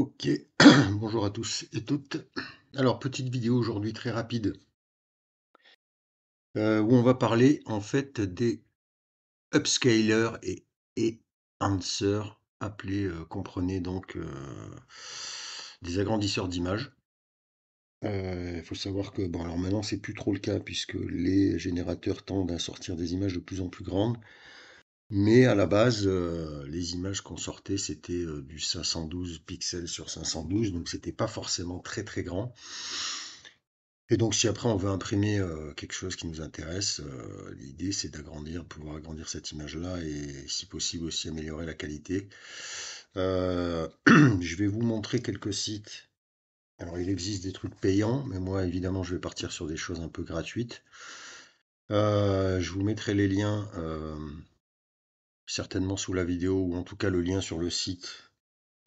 Ok, bonjour à tous et toutes. Alors, petite vidéo aujourd'hui très rapide euh, où on va parler en fait des upscalers et, et appelés, euh, comprenez donc, euh, des agrandisseurs d'images. Il faut savoir que, bon, alors maintenant c'est plus trop le cas puisque les générateurs tendent à sortir des images de plus en plus grandes. Mais à la base, euh, les images qu'on sortait, c'était euh, du 512 pixels sur 512, donc c'était pas forcément très très grand. Et donc si après on veut imprimer euh, quelque chose qui nous intéresse, l'idée c'est d'agrandir, pouvoir agrandir cette image-là et si possible aussi améliorer la qualité. je vais vous montrer quelques sites. Alors il existe des trucs payants, mais moi évidemment je vais partir sur des choses un peu gratuites. je vous mettrai les liens certainement sous la vidéo ou en tout cas le lien sur le site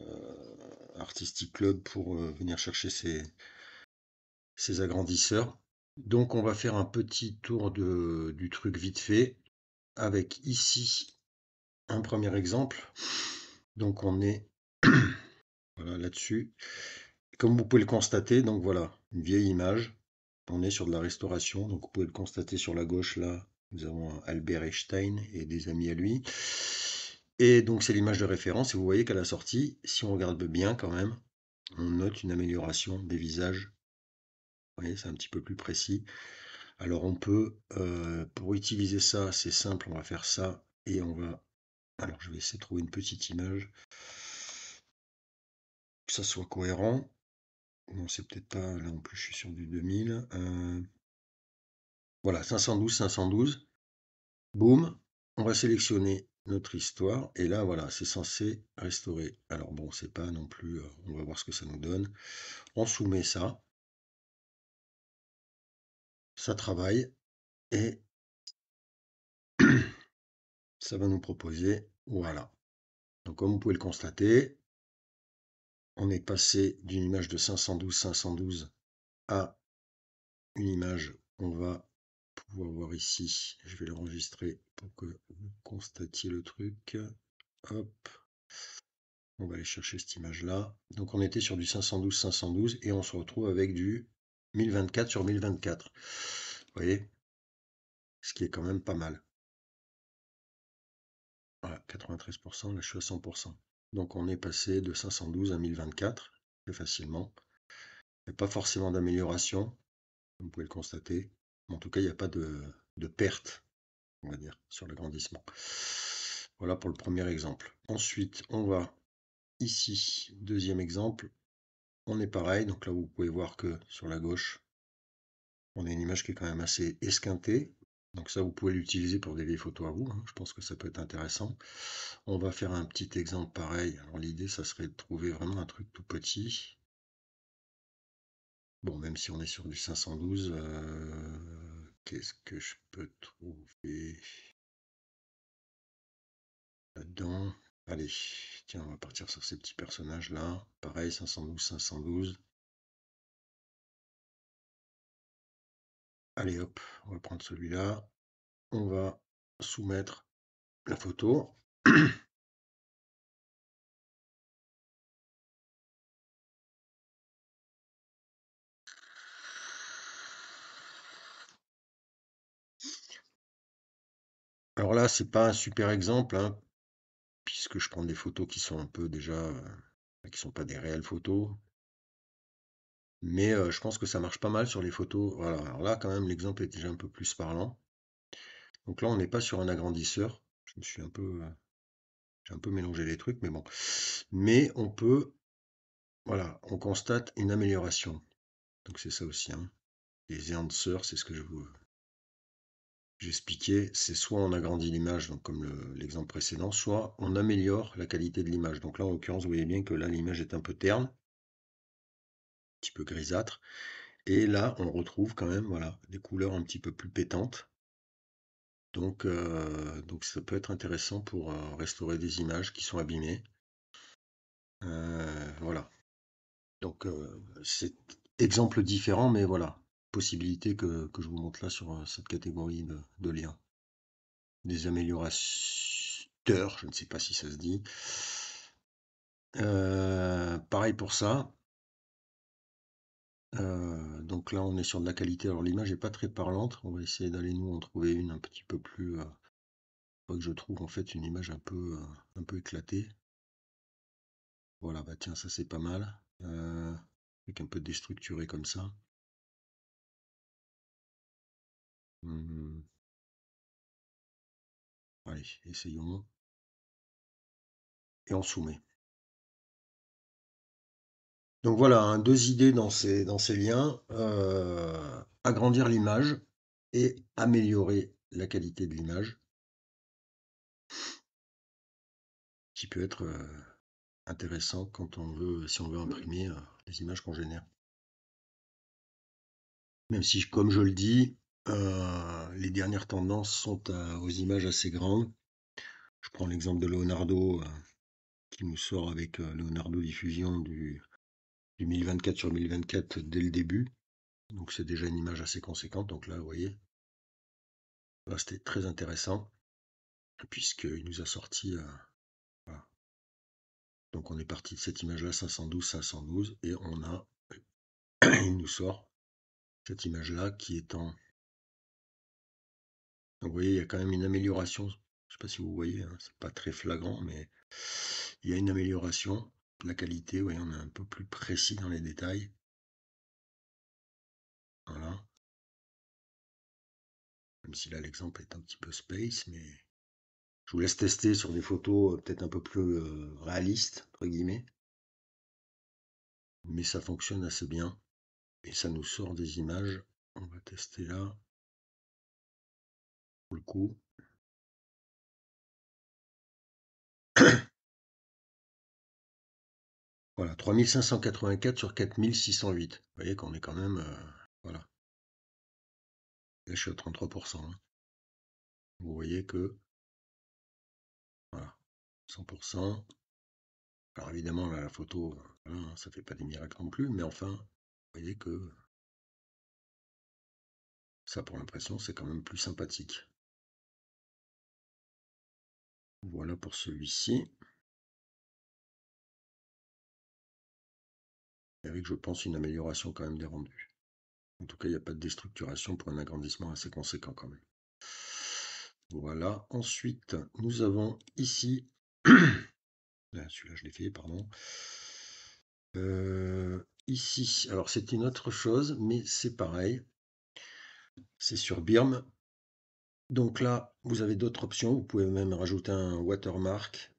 euh, Artistic Club pour euh, venir chercher ces ces agrandisseurs. Donc on va faire un petit tour de, du truc vite fait avec ici un premier exemple. Donc on est voilà là-dessus. Comme vous pouvez le constater, donc voilà, une vieille image. On est sur de la restauration, donc vous pouvez le constater sur la gauche là, nous avons Albert Einstein et des amis à lui. Et donc c'est l'image de référence. Et vous voyez qu'à la sortie, si on regarde bien quand même, on note une amélioration des visages. Vous voyez, c'est un petit peu plus précis. Alors on peut, euh, pour utiliser ça, c'est simple, on va faire ça. Et on va... Alors je vais essayer de trouver une petite image. Que ça soit cohérent. Non, c'est peut-être pas... Là en plus, je suis sur du 2000. Voilà, 512, 512. Boum, on va sélectionner notre histoire. Et là, voilà, c'est censé restaurer. Alors bon, c'est pas non plus... Euh, on va voir ce que ça nous donne. On soumet ça. Ça travaille. Et ça va nous proposer... Voilà. Donc comme vous pouvez le constater, on est passé d'une image de 512, 512 à une image on va pouvoir voir ici. Je vais l'enregistrer pour que vous constatiez le truc. Hop. On va aller chercher cette image-là. Donc on était sur du 512-512 et on se retrouve avec du 1024 sur 1024. Vous voyez Ce qui est quand même pas mal. Voilà, 93%, là je suis à 100%. Donc on est passé de 512 à 1024, très facilement. Il pas forcément d'amélioration, vous pouvez le constater. En tout cas, il n'y a pas de, perte, on va dire, sur l'agrandissement. Voilà pour le premier exemple. Ensuite, on va ici, deuxième exemple, on est pareil. Donc là, vous pouvez voir que sur la gauche, on a une image qui est quand même assez esquintée. Donc ça, vous pouvez l'utiliser pour des vieilles photos à vous. Hein. Je pense que ça peut être intéressant. On va faire un petit exemple pareil. Alors l'idée, ça serait de trouver vraiment un truc tout petit. Bon, même si on est sur du 512, qu'est-ce que je peux trouver là-dedans Allez, tiens, on va partir sur ces petits personnages-là. Pareil, 512, 512. Allez, hop, on va prendre celui-là. On va soumettre la photo. Alors là, c'est pas un super exemple, hein, puisque je prends des photos qui sont un peu déjà, euh, qui sont pas des réelles photos. Mais euh, je pense que ça marche pas mal sur les photos. Voilà, alors là, quand même, l'exemple est déjà un peu plus parlant. Donc là, on n'est pas sur un agrandisseur. Je me suis un peu, euh, j'ai un peu mélangé les trucs, mais bon. Mais on peut, voilà, on constate une amélioration. Donc c'est ça aussi. Hein. Les enhancers, c'est ce que je vous, J'expliquais, c'est soit on agrandit l'image, donc comme l'exemple précédent, soit on améliore la qualité de l'image. Donc là, en l'occurrence, vous voyez bien que là, l'image est un peu terne, un petit peu grisâtre. Et là, on retrouve quand même voilà, des couleurs un petit peu plus pétantes. Donc, euh, donc ça peut être intéressant pour euh, restaurer des images qui sont abîmées. Euh, voilà. Donc c'est exemple différent, mais voilà, possibilité que, je vous montre là sur euh, cette catégorie de, liens. Des améliorateurs, je ne sais pas si ça se dit. Euh, pareil pour ça. Euh, donc là, on est sur de la qualité. Alors l'image n'est pas très parlante. On va essayer d'aller nous en trouver une un petit peu plus. que je trouve en fait une image un peu un peu éclatée. Voilà, bah tiens, ça c'est pas mal. avec un peu déstructuré comme ça. Mmh Allez, essayons. Et on soumet. Donc voilà, hein, deux idées dans ces, liens. Euh, agrandir l'image et améliorer la qualité de l'image, qui peut être euh, intéressant quand on veut, si on veut imprimer euh, les images qu'on génère. Même si, comme je le dis, euh, les dernières tendances sont euh, aux images assez grandes. Je prends l'exemple de Leonardo, euh, qui nous sort avec, Leonardo Diffusion du du 1024 sur 1024 dès le début. Donc c'est déjà une image assez conséquente, donc là, vous voyez c'était très intéressant puisqu'il nous a sorti, Donc on est parti de cette image-là 512-512 et on a il nous sort cette image-là qui est en donc vous voyez, il y a quand même une amélioration. Je ne sais pas si vous voyez, hein, c'est pas très flagrant, mais il y a une amélioration. La qualité, vous voyez, on est un peu plus précis dans les détails. Voilà. Même si là, l'exemple est un petit peu space, mais je vous laisse tester sur des photos euh, peut-être un peu plus euh, réalistes, entre guillemets. Mais ça fonctionne assez bien. Et ça nous sort des images. On va tester là le coup Voilà, 3584 sur 4608. Vous voyez qu'on est quand même... Euh, voilà. je suis à 33%. Hein. Vous voyez que... Voilà, 100%. Alors évidemment, la photo, euh, voilà, hein, ça fait pas des miracles non plus, mais enfin, vous voyez que... Ça, pour l'impression, c'est quand même plus sympathique. Voilà pour celui-ci. Avec, je pense, une amélioration quand même des rendus. En tout cas, il n'y a pas de déstructuration pour un agrandissement assez conséquent quand même. Voilà. Ensuite, nous avons ici... Ah, celui-là, je l'ai fait, pardon. Euh, ici, alors c'est une autre chose, mais c'est pareil. C'est sur Birm. Donc là, vous avez d'autres options. Vous pouvez même rajouter un watermark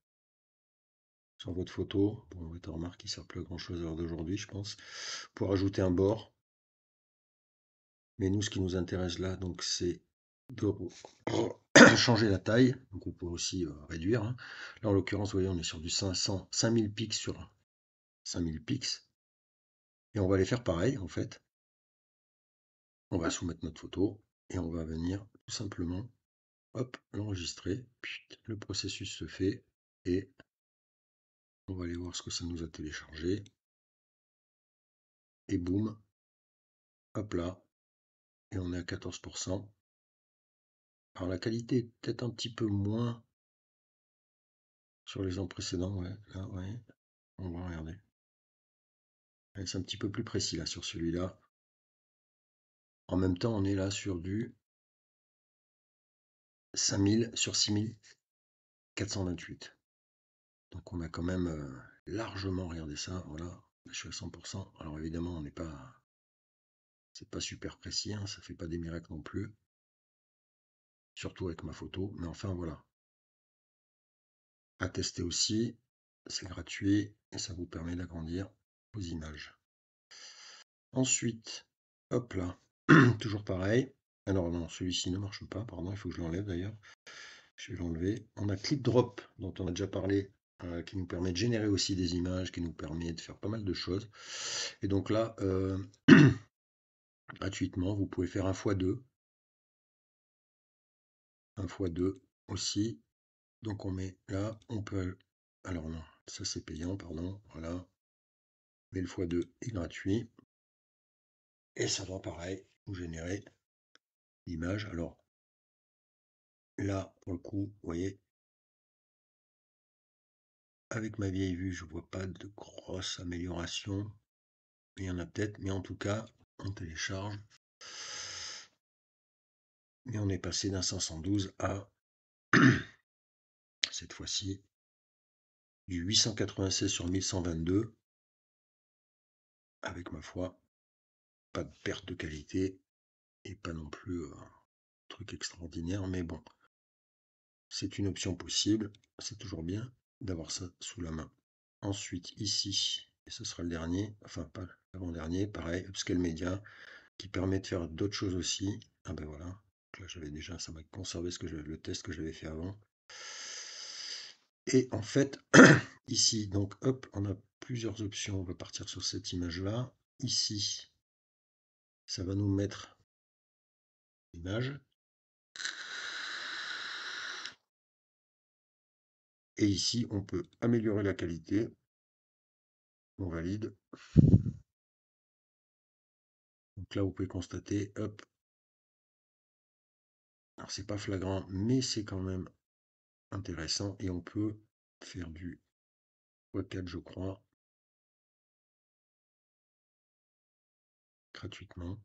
sur votre photo. Bon, un watermark, il ne sert plus à grand-chose à l'heure d'aujourd'hui, je pense. Pour ajouter un bord. Mais nous, ce qui nous intéresse là, donc c'est de changer la taille. Donc, on peut aussi euh, réduire. Hein. Là, en l'occurrence, vous voyez, on est sur du 500, 5000 pixels sur 5000 pixels. Et on va les faire pareil, en fait. On va soumettre notre photo et on va venir tout simplement, hop, l'enregistrer, le processus se fait, et on va aller voir ce que ça nous a téléchargé. Et boum, hop là, et on est à 14%. Alors la qualité est peut-être un petit peu moins sur les ans précédents, ouais, là, ouais, on va regarder. C'est un petit peu plus précis là sur celui-là. En même temps, on est là sur du 5000 sur 6428. Donc on a quand même euh, largement regardé ça. Voilà, je suis à 100%. Alors évidemment, on n'est pas. C'est pas super précis, hein, ça fait pas des miracles non plus. Surtout avec ma photo. Mais enfin voilà. À tester aussi. C'est gratuit et ça vous permet d'agrandir vos images. Ensuite, hop là, toujours pareil. Alors ah non, celui-ci ne marche pas, pardon, il faut que je l'enlève d'ailleurs. Je vais l'enlever. On a Clip Drop, dont on a déjà parlé, euh, qui nous permet de générer aussi des images, qui nous permet de faire pas mal de choses. Et donc là, euh, gratuitement, vous pouvez faire un x2. Un x2 aussi. Donc on met là, on peut... Alors non, ça c'est payant, pardon. Voilà. Mais le x2 est gratuit. Et ça doit pareil, vous générer l'image. Alors là, pour le coup, vous voyez, avec ma vieille vue, je vois pas de grosse amélioration. Il y en a peut-être, mais en tout cas, on télécharge. Et on est passé d'un 512 à, cette fois-ci, du 896 sur 1122. Avec ma foi, pas de perte de qualité, et pas non plus un truc extraordinaire, mais bon, c'est une option possible, c'est toujours bien d'avoir ça sous la main. Ensuite, ici, et ce sera le dernier, enfin pas l'avant-dernier, pareil, Upscale Media, qui permet de faire d'autres choses aussi. Ah ben voilà, là j'avais déjà, ça va conservé ce que je, le test que j'avais fait avant. Et en fait, ici, donc hop, on a plusieurs options. On va partir sur cette image-là. Ici, ça va nous mettre Image Et ici, on peut améliorer la qualité. On valide. Donc là, vous pouvez constater, hop. Alors, c'est pas flagrant, mais c'est quand même intéressant. Et on peut faire du 4 je crois, gratuitement.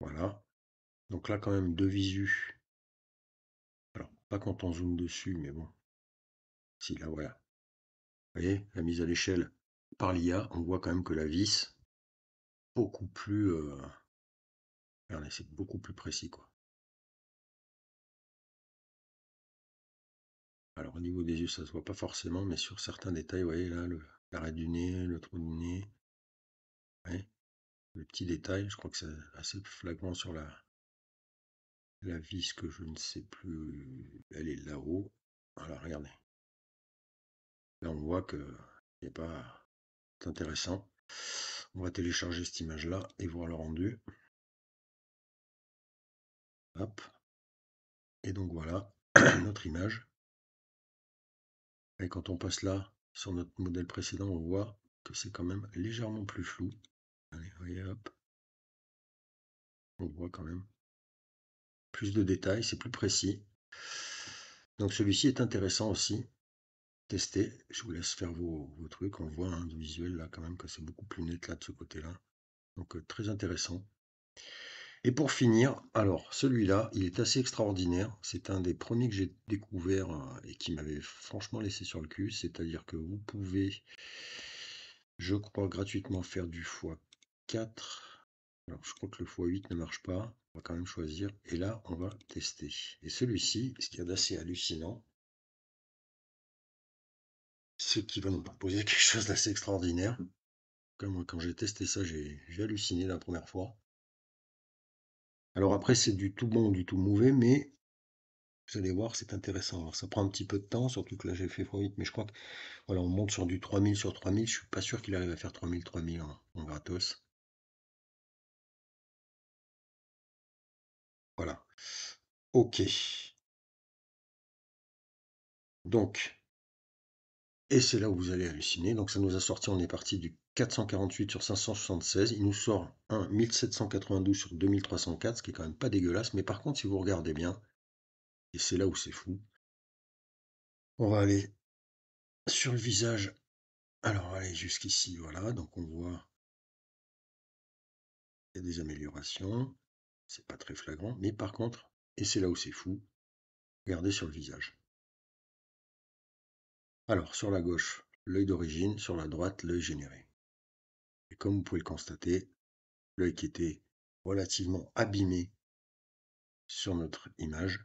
Voilà. Donc là, quand même, deux visus. Alors, pas quand on zoome dessus, mais bon. Si, là, voilà. Vous voyez, la mise à l'échelle par l'IA, on voit quand même que la vis, beaucoup plus... Euh, regardez, c'est beaucoup plus précis, quoi. Alors, au niveau des yeux, ça se voit pas forcément, mais sur certains détails, vous voyez, là, l'arrêt du nez, le trou du nez, le petit détail, je crois que c'est assez flagrant sur la, la vis que je ne sais plus, elle est là-haut. Voilà, regardez. Là, on voit que n'est pas intéressant. On va télécharger cette image-là et voir le rendu. Hop. Et donc voilà notre image. Et quand on passe là sur notre modèle précédent, on voit que c'est quand même légèrement plus flou. On voit quand même. Plus de détails, c'est plus précis. Donc celui-ci est intéressant aussi. tester je vous laisse faire vos, trucs. On voit un hein, visuel là quand même que c'est beaucoup plus net là de ce côté-là. Donc euh, très intéressant. Et pour finir, alors celui-là, il est assez extraordinaire. C'est un des premiers que j'ai découvert euh, et qui m'avait franchement laissé sur le cul. C'est-à-dire que vous pouvez, je crois, gratuitement faire du foie. 4, Alors, je crois que le x8 ne marche pas. On va quand même choisir. Et là, on va tester. Et celui-ci, ce qu'il y a d'assez hallucinant, ce qui va nous proposer quelque chose d'assez extraordinaire. Comme quand j'ai testé ça, j'ai halluciné la première fois. Alors après, c'est du tout bon, du tout mauvais, mais vous allez voir, c'est intéressant. ça prend un petit peu de temps, surtout que là j'ai fait x8, mais je crois que voilà, on monte sur du 3000 sur 3000. Je suis pas sûr qu'il arrive à faire 3000, 3000 en gratos. Voilà. OK. Donc, et c'est là où vous allez halluciner. Donc ça nous a sorti, on est parti du 448 sur 576. Il nous sort un 1792 sur 2304, ce qui est quand même pas dégueulasse. Mais par contre, si vous regardez bien, et c'est là où c'est fou, on va aller sur le visage. Alors allez jusqu'ici, voilà. Donc on voit des améliorations c'est pas très flagrant, mais par contre, et c'est là où c'est fou, regardez sur le visage. Alors, sur la gauche, l'œil d'origine, sur la droite, l'œil généré. Et comme vous pouvez le constater, l'œil qui était relativement abîmé sur notre image,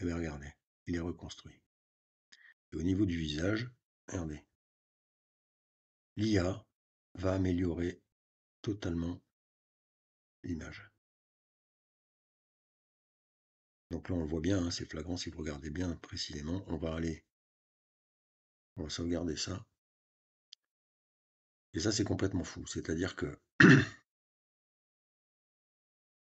et eh bien regardez, il est reconstruit. Et au niveau du visage, regardez, l'IA va améliorer totalement l'image. Donc là, on le voit bien, hein, c'est flagrant, si vous regardez bien précisément, on va aller, on va sauvegarder ça. Et ça, c'est complètement fou. C'est-à-dire que,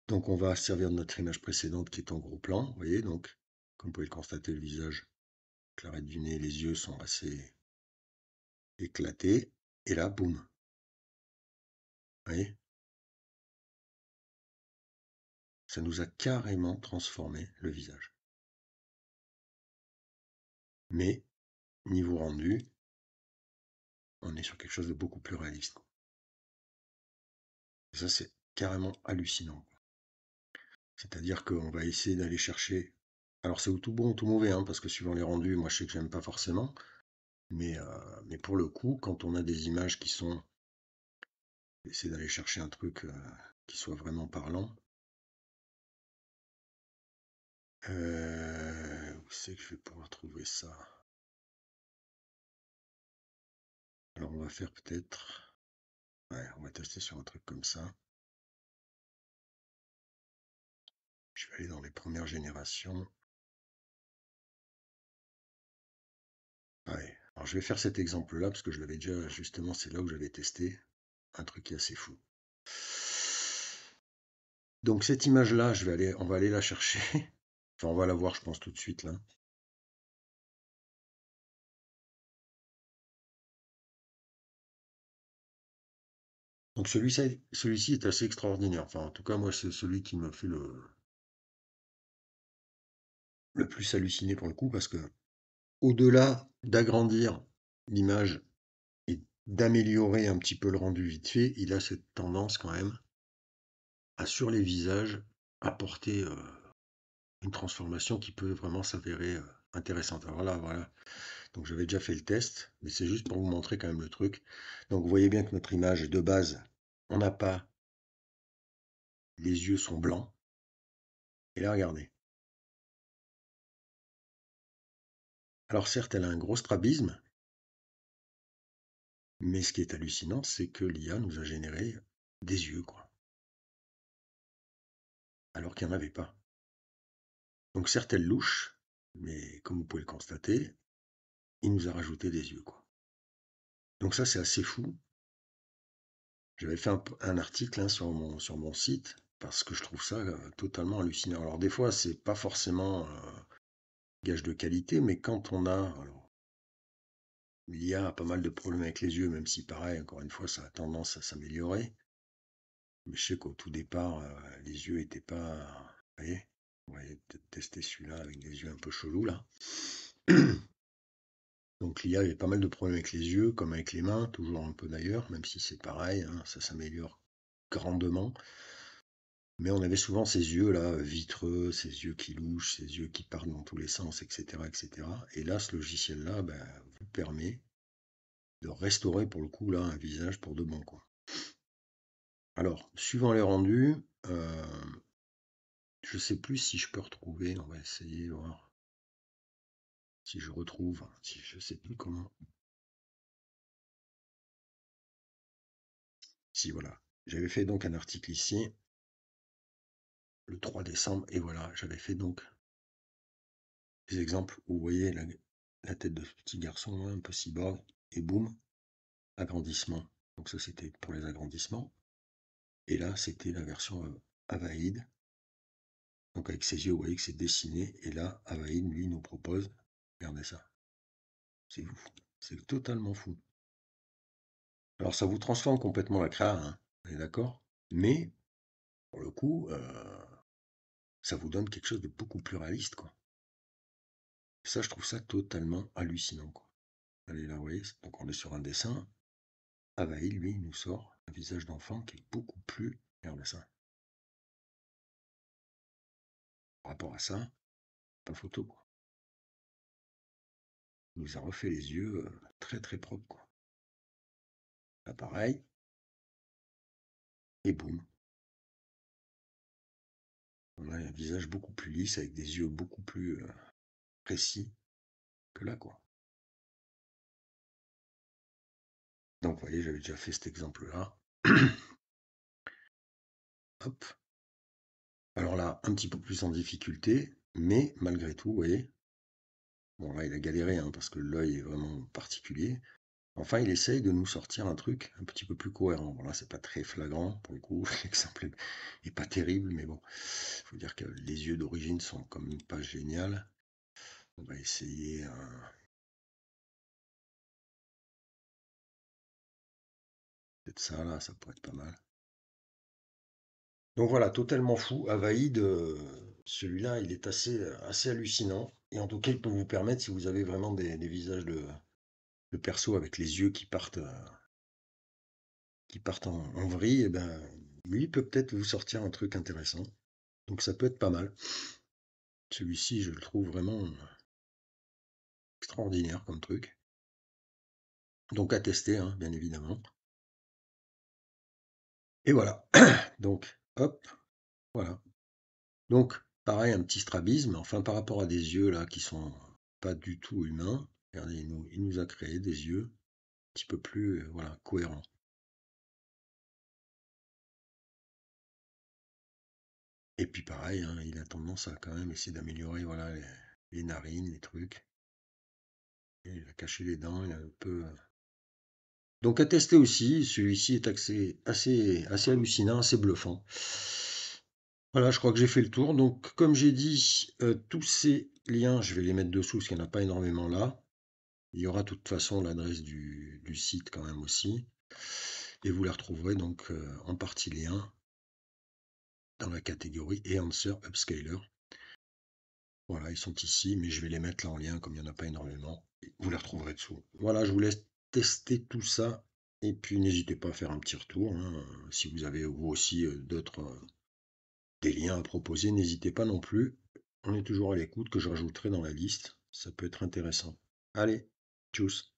donc on va servir de notre image précédente qui est en gros plan, vous voyez, donc, comme vous pouvez le constater, le visage, clarette du nez, les yeux sont assez éclatés. Et là, boum. Vous voyez ça nous a carrément transformé le visage. Mais, niveau rendu, on est sur quelque chose de beaucoup plus réaliste. Et ça, c'est carrément hallucinant. C'est-à-dire qu'on va essayer d'aller chercher. Alors, c'est ou tout bon ou tout mauvais, hein, parce que suivant les rendus, moi, je sais que j'aime pas forcément. Mais, euh, pour le coup, quand on a des images qui sont. Essayer d'aller chercher un truc euh, qui soit vraiment parlant. Euh, où c'est que je vais pouvoir trouver ça Alors on va faire peut-être... Ouais, on va tester sur un truc comme ça. Je vais aller dans les premières générations. Ouais. Alors je vais faire cet exemple-là, parce que je l'avais déjà, justement, c'est là où j'avais testé un truc qui est assez fou. Donc cette image-là, on va aller la chercher on va la voir, je pense, tout de suite, là. Donc celui-ci est assez extraordinaire. Enfin, en tout cas, moi, c'est celui qui me fait le, le plus halluciner pour le coup, parce que au-delà d'agrandir l'image et d'améliorer un petit peu le rendu vite fait, il a cette tendance quand même à, sur les visages, apporter euh, une transformation qui peut vraiment s'avérer euh, intéressante. Alors voilà. Donc j'avais déjà fait le test, mais c'est juste pour vous montrer quand même le truc. Donc vous voyez bien que notre image de base, on n'a pas... Les yeux sont blancs. Et là, regardez. Alors certes, elle a un gros strabisme, mais ce qui est hallucinant, c'est que l'IA nous a généré des yeux, quoi. Alors qu'il n'y en avait pas. Donc certes, elle louche, mais comme vous pouvez le constater, il nous a rajouté des yeux. Quoi. Donc ça, c'est assez fou. J'avais fait un, article hein, sur, mon, sur mon site parce que je trouve ça euh, totalement hallucinant. Alors des fois, c'est pas forcément gage de qualité, mais quand on a... Alors, il y a pas mal de problèmes avec les yeux, même si pareil, encore une fois, ça a tendance à s'améliorer. Mais je sais qu'au tout départ, euh, les yeux n'étaient pas... voyez on va tester celui-là avec des yeux un peu chelous là. Donc y avait pas mal de problèmes avec les yeux, comme avec les mains, toujours un peu d'ailleurs, même si c'est pareil, hein, ça s'améliore grandement. Mais on avait souvent ces yeux là, vitreux, ces yeux qui louchent, ces yeux qui parlent dans tous les sens, etc. etc. Et là, ce logiciel-là ben, vous permet de restaurer pour le coup là un visage pour de bon. Quoi. Alors, suivant les rendus, euh, je sais plus si je peux retrouver. On va essayer voir si je retrouve. Hein, si je sais plus comment. Si voilà, j'avais fait donc un article ici le 3 décembre et voilà, j'avais fait donc des exemples où vous voyez la, tête de ce petit garçon hein, un peu cyborg et boum, agrandissement. Donc ça c'était pour les agrandissements. Et là c'était la version euh, donc avec ses yeux, vous voyez que c'est dessiné, et là, Avaïn, lui, nous propose, regardez ça, c'est fou, c'est totalement fou. Alors ça vous transforme complètement la créa, hein, on d'accord Mais, pour le coup, euh, ça vous donne quelque chose de beaucoup plus réaliste, quoi. ça, je trouve ça totalement hallucinant, quoi. Allez, là, vous voyez, donc on est sur un dessin. Avaïd, lui, nous sort un visage d'enfant qui est beaucoup plus... Regardez ça, rapport à ça, pas photo, quoi. Il nous a refait les yeux euh, très très propres, quoi. pareil. Et boum. On a un visage beaucoup plus lisse, avec des yeux beaucoup plus euh, précis que là, quoi. Donc, vous voyez, j'avais déjà fait cet exemple-là. Hop. Alors là, un petit peu plus en difficulté, mais malgré tout, vous voyez, bon là il a galéré hein, parce que l'œil est vraiment particulier. Enfin, il essaye de nous sortir un truc un petit peu plus cohérent. Voilà, c'est pas très flagrant, pour le coup, l'exemple est pas terrible, mais bon, il faut dire que les yeux d'origine sont quand même pas géniales. On va essayer Peut-être ça, là, ça pourrait être pas mal. Donc voilà, totalement fou. Avaïd, euh, celui-là, il est assez, euh, assez hallucinant. Et en tout cas, il peut vous permettre, si vous avez vraiment des, visages de, de, perso avec les yeux qui partent, euh, qui partent en, vrille, et eh ben, lui peut peut-être vous sortir un truc intéressant. Donc ça peut être pas mal. Celui-ci, je le trouve vraiment extraordinaire comme truc. Donc à tester, hein, bien évidemment. Et voilà. Donc Hop, voilà. Donc, pareil, un petit strabisme, enfin par rapport à des yeux là qui sont pas du tout humains. Regardez, il nous, a créé des yeux un petit peu plus euh, voilà, cohérents. Et puis pareil, hein, il a tendance à quand même essayer d'améliorer voilà, les, narines, les trucs. il a caché les dents, il a un peu euh, donc à tester aussi, celui-ci est assez, assez, assez hallucinant, assez bluffant. Voilà, je crois que j'ai fait le tour. Donc comme j'ai dit, euh, tous ces liens, je vais les mettre dessous parce qu'il n'y en a pas énormément là. Il y aura de toute façon l'adresse du, site quand même aussi. Et vous la retrouverez donc euh, en partie lien dans la catégorie et Answer Upscaler. Voilà, ils sont ici, mais je vais les mettre là en lien comme il n'y en a pas énormément. Vous les retrouverez dessous. Voilà, je vous laisse testez tout ça. Et puis n'hésitez pas à faire un petit retour. Hein. Si vous avez vous aussi euh, d'autres euh, des liens à proposer, n'hésitez pas non plus. On est toujours à l'écoute que je rajouterai dans la liste. Ça peut être intéressant. Allez, tchuss